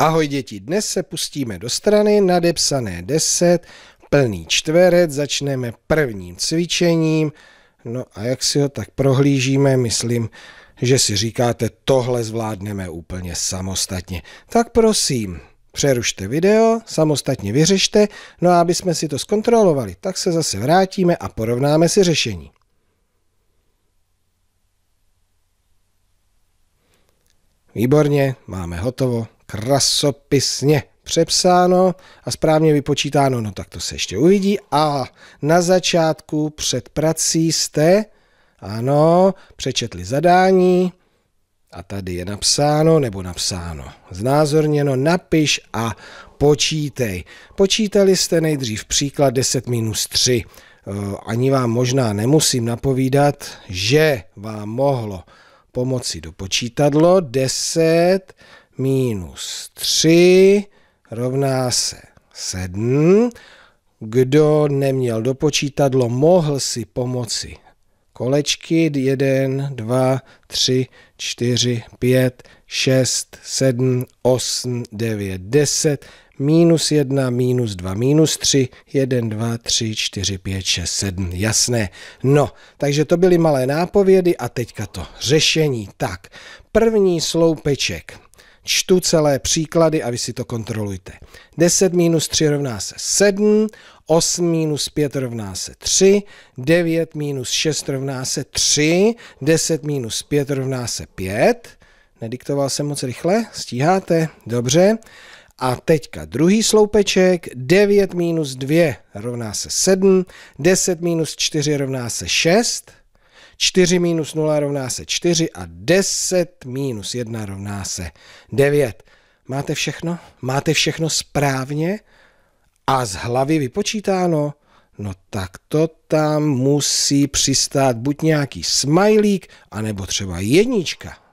Ahoj děti, dnes se pustíme do strany nadepsané 10, plný čtverec, začneme prvním cvičením. No a jak si ho tak prohlížíme, myslím, že si říkáte, tohle zvládneme úplně samostatně. Tak prosím, přerušte video, samostatně vyřešte, no a aby jsme si to zkontrolovali, tak se zase vrátíme a porovnáme si řešení. Výborně, máme hotovo krasopisně přepsáno a správně vypočítáno, no tak to se ještě uvidí. A na začátku před prací jste, ano, přečetli zadání a tady je napsáno nebo napsáno, znázorněno, napiš a počítej. Počítali jste nejdřív příklad 10 minus 3. E, ani vám možná nemusím napovídat, že vám mohlo pomoci do počítadlo 10 minus 3 rovná se 7. Kdo neměl dopočítadlo, mohl si pomoci kolečky 1, 2, 3, 4, 5, 6, 7, 8, 9, 10, minus 1, minus 2, minus 3, 1, 2, 3, 4, 5, 6, 7, jasné. No, takže to byly malé nápovědy a teďka to řešení. Tak, první sloupeček čtu celé příklady a vy si to kontrolujte. 10 minus 3 rovná se 7, 8 minus 5 rovná se 3, 9 minus 6 rovná se 3, 10 minus 5 rovná se 5. Nediktoval jsem moc rychle, stíháte, dobře. A teďka druhý sloupeček, 9 minus 2 rovná se 7, 10 minus 4 rovná se 6, 4 minus 0 rovná se 4 a 10 minus 1 rovná se 9. Máte všechno? Máte všechno správně? A z hlavy vypočítáno? No tak to tam musí přistát buď nějaký smajlík, anebo třeba jednička.